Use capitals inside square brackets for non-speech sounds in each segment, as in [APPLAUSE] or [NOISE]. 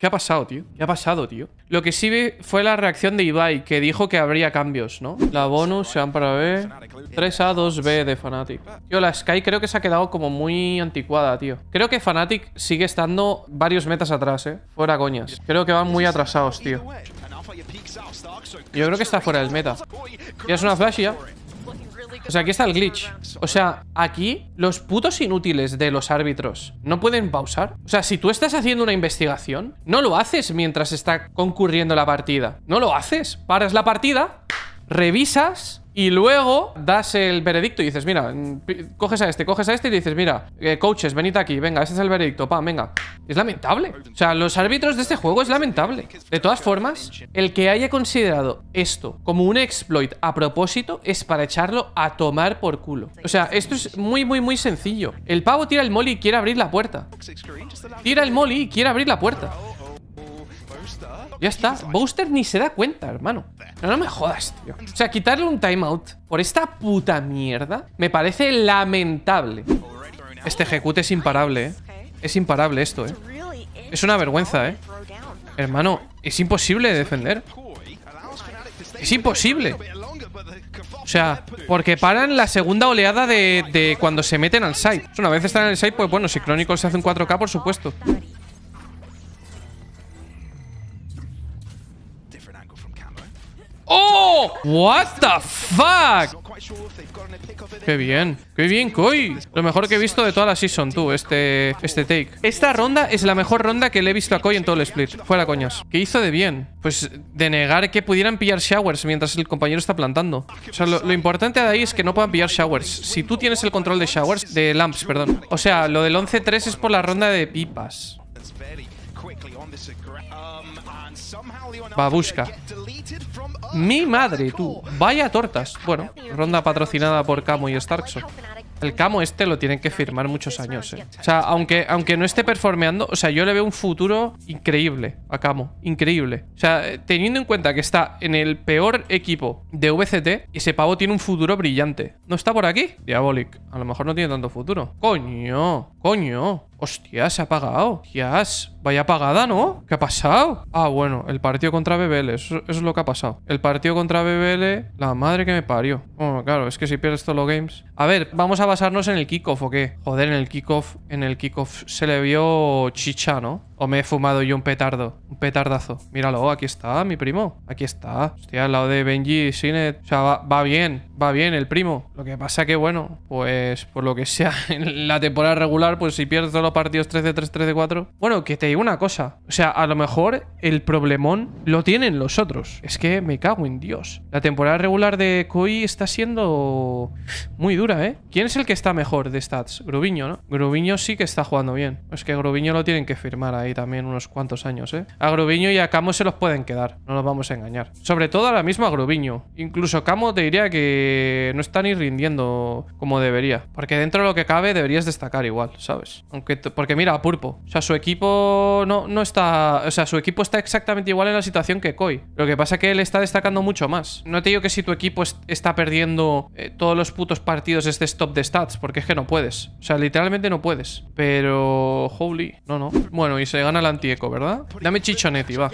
¿Qué ha pasado, tío? ¿Qué ha pasado, tío? Lo que sí vi fue la reacción de Ibai, que dijo que habría cambios, ¿no? La bonus se van para B. 3A, 2B de Fnatic. Tío, la Sky creo que se ha quedado como muy anticuada, tío. Creo que Fnatic sigue estando varios metas atrás, ¿eh? Fuera coñas. Creo que van muy atrasados, tío. Yo creo que está fuera del meta. Ya es una flash ya. O sea, aquí está el glitch. O sea, aquí los putos inútiles de los árbitros no pueden pausar. O sea, si tú estás haciendo una investigación, no lo haces mientras está concurriendo la partida. No lo haces. Paras la partida, revisas y luego das el veredicto y dices, mira, mm, coges a este, coges a este y dices, mira, eh, coaches, venid aquí, venga, este es el veredicto, pam, venga. Es lamentable. O sea, los árbitros de este juego es lamentable. De todas formas, el que haya considerado esto como un exploit a propósito es para echarlo a tomar por culo. O sea, esto es muy, muy, muy sencillo. El pavo tira el molly y quiere abrir la puerta. Tira el molly y quiere abrir la puerta. Ya está. Booster ni se da cuenta, hermano. No, me jodas, tío. O sea, quitarle un timeout por esta puta mierda me parece lamentable. Este ejecute es imparable, ¿eh? Es imparable esto, ¿eh? Es una vergüenza, ¿eh? Hermano, es imposible defender. Es imposible. O sea, porque paran la segunda oleada de, cuando se meten al site. Una vez están en el site, pues bueno, si Chronicles se hace un 4K, por supuesto. What the fuck? Qué bien, qué bien, Coy. Lo mejor que he visto de toda la season, tú, este, este take. Esta ronda es la mejor ronda que le he visto a Coy en todo el split. Fuera, coños ¿Qué hizo de bien? Pues de negar que pudieran pillar showers mientras el compañero está plantando. O sea, lo, importante de ahí es que no puedan pillar showers. Si tú tienes el control de showers, de lamps, perdón. O sea, lo del 11-3 es por la ronda de pipas. Um, buscar. Mi madre, tú. Vaya tortas. Bueno, ronda patrocinada por Camo y Starkson. El Camo este lo tienen que firmar muchos años, eh. O sea, aunque, aunque no esté performeando, o sea, yo le veo un futuro increíble a Camo. Increíble. O sea, eh, teniendo en cuenta que está en el peor equipo de VCT, ese pavo tiene un futuro brillante. ¿No está por aquí? Diabolic. A lo mejor no tiene tanto futuro. Coño, coño. Hostia, se ha apagado. ¡hostias! Vaya apagada, ¿no? ¿Qué ha pasado? Ah, bueno, el partido contra BBL. Eso, es lo que ha pasado. El partido contra BBL, la madre que me parió. Bueno, claro, es que si pierdes todos los games. A ver, vamos a basarnos en el kickoff o qué. Joder, en el kickoff, en el kickoff se le vio chicha, ¿no? O me he fumado yo un petardo. Un petardazo. Míralo, aquí está, mi primo. Aquí está. Hostia, al lado de Benji y Sinet. O sea, va, bien. Va bien el primo. Lo que pasa que, bueno, pues por lo que sea, [LAUGHS] en la temporada regular, pues si pierdo los partidos 13-3, de 4 Bueno, que te digo una cosa. O sea, a lo mejor el problemón lo tienen los otros. Es que me cago en Dios. La temporada regular de Koi está siendo muy dura, ¿eh? ¿Quién es el que está mejor de stats? Grubiño, ¿no? Grubiño sí que está jugando bien. Es que Grubiño lo tienen que firmar ahí también unos cuantos años, ¿eh? A y a Camo se los pueden quedar, no los vamos a engañar. Sobre todo ahora mismo a Grubiño. Incluso Camo te diría que no está ni rindiendo como debería. Porque dentro de lo que cabe deberías destacar igual, ¿sabes? Aunque porque mira, a Purpo. O sea, su equipo no, no está... O sea, su equipo está exactamente igual en la situación que Koi. Lo que pasa es que él está destacando mucho más. No te digo que si tu equipo está perdiendo eh, todos los putos partidos este stop de stats, porque es que no puedes. O sea, literalmente no puedes. Pero... Holy... No, no. Bueno, y se le gana el antieco, ¿verdad? Dame Chichonetti, va.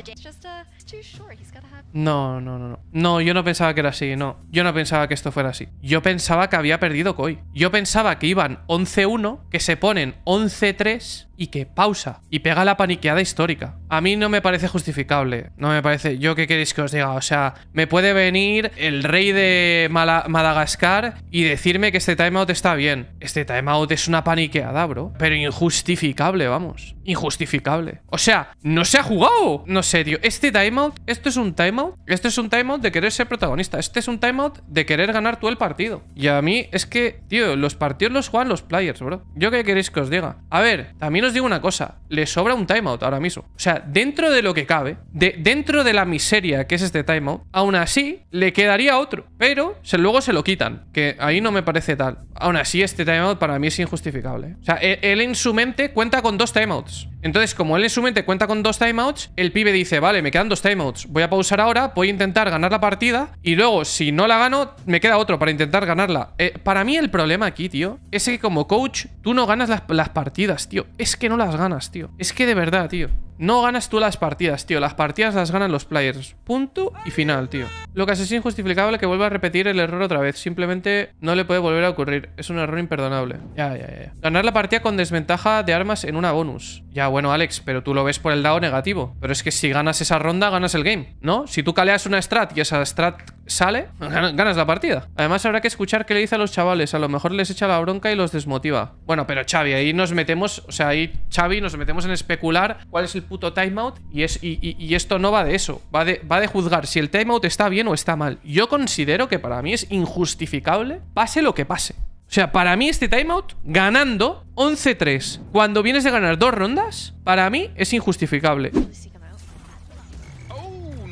No, no, no, no. No, yo no pensaba que era así, no. Yo no pensaba que esto fuera así. Yo pensaba que había perdido Koi. Yo pensaba que iban 11-1, que se ponen 11-3 y que pausa y pega la paniqueada histórica. A mí no me parece justificable, no me parece, yo qué queréis que os diga, o sea, me puede venir el rey de Madagascar y decirme que este timeout está bien. Este timeout es una paniqueada, bro, pero injustificable, vamos, injustificable. O sea, no se ha jugado, no sé, tío, este timeout, esto es un timeout este es un timeout de querer ser protagonista. Este es un timeout de querer ganar tú el partido. Y a mí es que, tío, los partidos los juegan los players, bro. ¿Yo qué queréis que os diga? A ver, también os digo una cosa. Le sobra un timeout ahora mismo. O sea, dentro de lo que cabe, dentro de la miseria que es este timeout, aún así le quedaría otro. Pero se, luego se lo quitan, que ahí no me parece tal. Aún así, este timeout para mí es injustificable. O sea, e, él en su mente cuenta con dos timeouts. Entonces, como él en su mente cuenta con dos timeouts, el pibe dice, vale, me quedan dos timeouts, voy a pausar ahora, voy a intentar ganar la partida y luego, si no la gano, me queda otro para intentar ganarla. Eh, para mí el problema aquí, tío, es que como coach, tú no ganas las partidas, tío. Es que no las ganas, tío. Es que de verdad, tío. No ganas tú las partidas, tío. Las partidas las ganan los players. Punto y final, tío. Lo que es injustificable que vuelva a repetir el error otra vez. Simplemente no le puede volver a ocurrir. Es un error imperdonable. Ya, ya, ya. Ganar la partida con desventaja de armas en una bonus. Ya, bueno, Alex, pero tú lo ves por el lado negativo. Pero es que si ganas esa ronda, ganas el game, ¿no? Si tú caleas una strat y esa strat sale, ganas la partida. Además habrá que escuchar qué le dice a los chavales. A lo mejor les echa la bronca y los desmotiva. Bueno, pero Xavi, ahí nos metemos... O sea, ahí Xavi nos metemos en especular cuál es el puto timeout. Y, es, y, esto no va de eso. Va de, va de juzgar si el timeout está bien o está mal. Yo considero que para mí es injustificable, pase lo que pase. O sea, para mí este timeout, ganando 11-3, cuando vienes de ganar dos rondas, para mí es injustificable.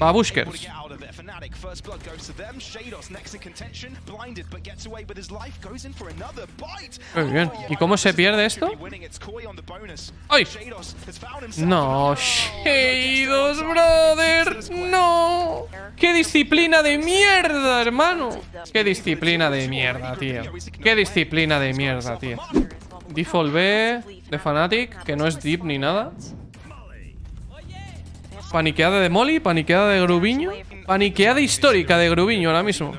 Va muy bien. Oh, ¿Y cómo se pierde esto? ¡Ay! No, Shados, brother. No. ¡Qué disciplina de mierda, hermano! ¡Qué disciplina de mierda, tío! ¡Qué disciplina de mierda, tío! Default B de Fnatic, que no es deep ni nada. Paniqueada de Molly, paniqueada de Grubiño. Paniqueada histórica de Grubiño ahora mismo.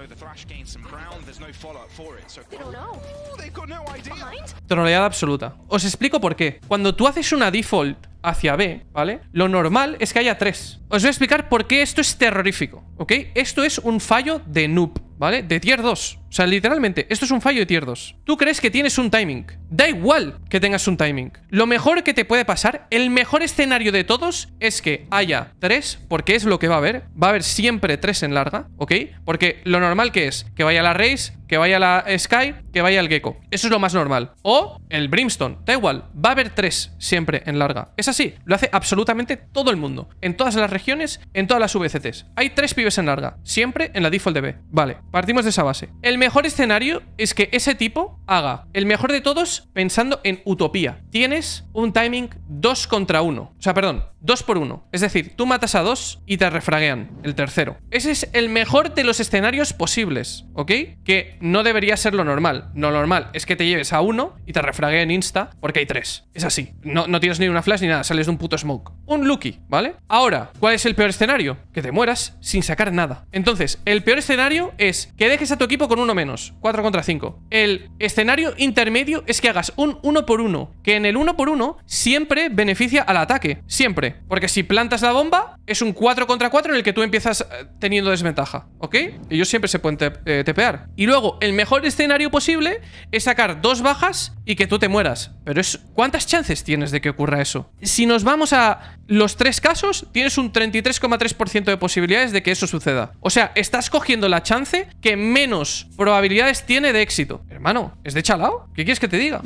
Troleada absoluta. Os explico por qué. Cuando tú haces una default hacia B, ¿vale? Lo normal es que haya tres. Os voy a explicar por qué esto es terrorífico, ¿ok? Esto es un fallo de noob. ¿vale? De tier 2. O sea, literalmente, esto es un fallo de tier 2. Tú crees que tienes un timing. Da igual que tengas un timing. Lo mejor que te puede pasar, el mejor escenario de todos, es que haya 3, porque es lo que va a haber. Va a haber siempre 3 en larga, ¿ok? Porque lo normal que es que vaya la Race, que vaya la Sky, que vaya el Gecko. Eso es lo más normal. O el Brimstone, da igual. Va a haber 3 siempre en larga. Es así, lo hace absolutamente todo el mundo. En todas las regiones, en todas las VCTs. Hay 3 pibes en larga, siempre en la default B. Vale, Partimos de esa base. El mejor escenario es que ese tipo haga el mejor de todos pensando en utopía. Tienes un timing 2 contra 1. O sea, perdón, 2 por 1. Es decir, tú matas a dos y te refraguean el tercero. Ese es el mejor de los escenarios posibles, ¿ok? Que no debería ser lo normal. No lo normal es que te lleves a uno y te refraguean insta porque hay tres. Es así. No, no tienes ni una flash ni nada, sales de un puto smoke. Un lucky, ¿vale? Ahora, ¿cuál es el peor escenario? Que te mueras sin sacar nada. Entonces, el peor escenario es que dejes a tu equipo con uno menos, 4 contra 5. El escenario intermedio es que hagas un 1 por 1, que en el 1 por 1 siempre beneficia al ataque, siempre. Porque si plantas la bomba, es un 4 contra 4 en el que tú empiezas eh, teniendo desventaja, ¿ok? Ellos siempre se pueden eh, tepear. Y luego, el mejor escenario posible es sacar dos bajas y que tú te mueras. Pero es, ¿cuántas chances tienes de que ocurra eso? Si nos vamos a los tres casos tienes un 33,3% de posibilidades de que eso suceda. O sea, estás cogiendo la chance que menos probabilidades tiene de éxito. Hermano, ¿es de chalao? ¿Qué quieres que te diga?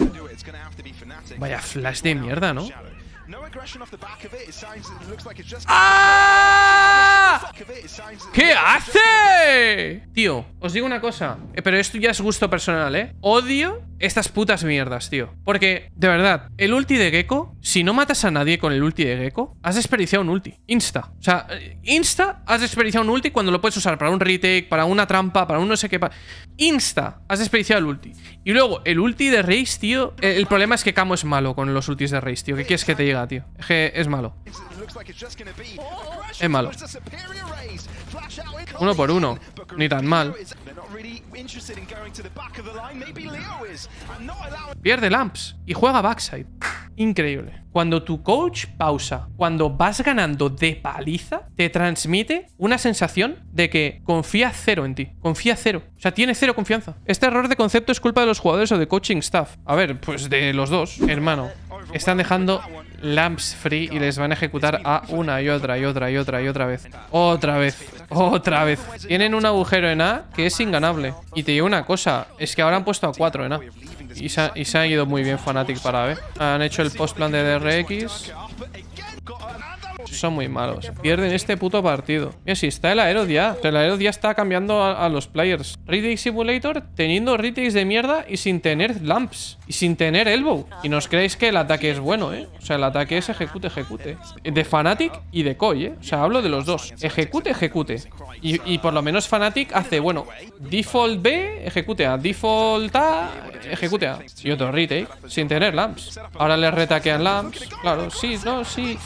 Vaya flash de mierda, ¿no? ¿Qué hace? Tío, os digo una cosa, eh, pero esto ya es gusto personal, ¿eh? Odio estas putas mierdas, tío. Porque, de verdad, el ulti de Gecko, si no matas a nadie con el ulti de Gecko, has desperdiciado un ulti. Insta. O sea, eh, insta, has desperdiciado un ulti cuando lo puedes usar para un retake, para una trampa, para un no sé qué. Insta, has desperdiciado el ulti. Y luego, el ulti de Reis tío. Eh, el, problema es que Camo es malo con los ultis de Raze, tío. ¿Qué quieres que te diga, tío? Es es malo. Es malo. Uno por uno. Ni tan mal. Pierde Lamps y juega backside. Increíble. Cuando tu coach pausa, cuando vas ganando de paliza, te transmite una sensación de que confía cero en ti. Confía cero. O sea, tiene cero confianza. Este error de concepto es culpa de los jugadores o de coaching staff. A ver, pues de los dos, hermano. Están dejando lamps free y les van a ejecutar a una y otra y otra y otra y otra vez. Otra vez. Otra vez. Tienen un agujero en A que es inganable. Y te digo una cosa. Es que ahora han puesto a 4 en A. Y se, ha, ido muy bien Fanatic para ver. ¿eh? Han hecho el post plan de DRX. Son muy malos. Pierden este puto partido. Mira, si está el Aerod ya. el Aerod está cambiando a, los players. Retake Simulator teniendo retakes de mierda y sin tener lamps. Y sin tener elbow. Y nos creéis que el ataque es bueno, ¿eh? O sea, el ataque es ejecute, ejecute. De Fnatic y de Koi, ¿eh? O sea, hablo de los dos. Ejecute, ejecute. Y, por lo menos Fnatic hace, bueno, default B, ejecute A. Default A, ejecute A. Y otro retake sin tener lamps. Ahora le retaquean lamps. Claro, sí, no, sí.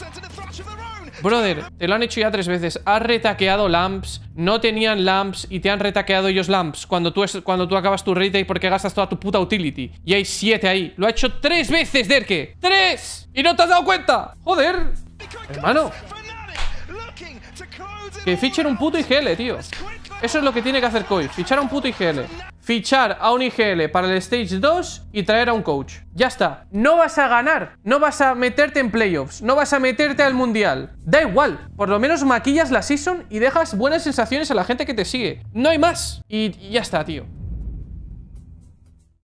Brother, te lo han hecho ya tres veces. Has retaqueado lamps, no tenían lamps y te han retaqueado ellos lamps cuando tú, es, cuando tú acabas tu y porque gastas toda tu puta utility. Y hay siete ahí. Lo ha hecho tres veces, Derke. ¡Tres! ¿Y no te has dado cuenta? Joder. Hermano. Que fichen un puto IGL, tío. Eso es lo que tiene que hacer Koi. Fichar un puto IGL fichar a un IGL para el Stage 2 y traer a un coach. Ya está. No vas a ganar, no vas a meterte en playoffs, no vas a meterte al mundial. Da igual, por lo menos maquillas la season y dejas buenas sensaciones a la gente que te sigue. No hay más. Y ya está, tío.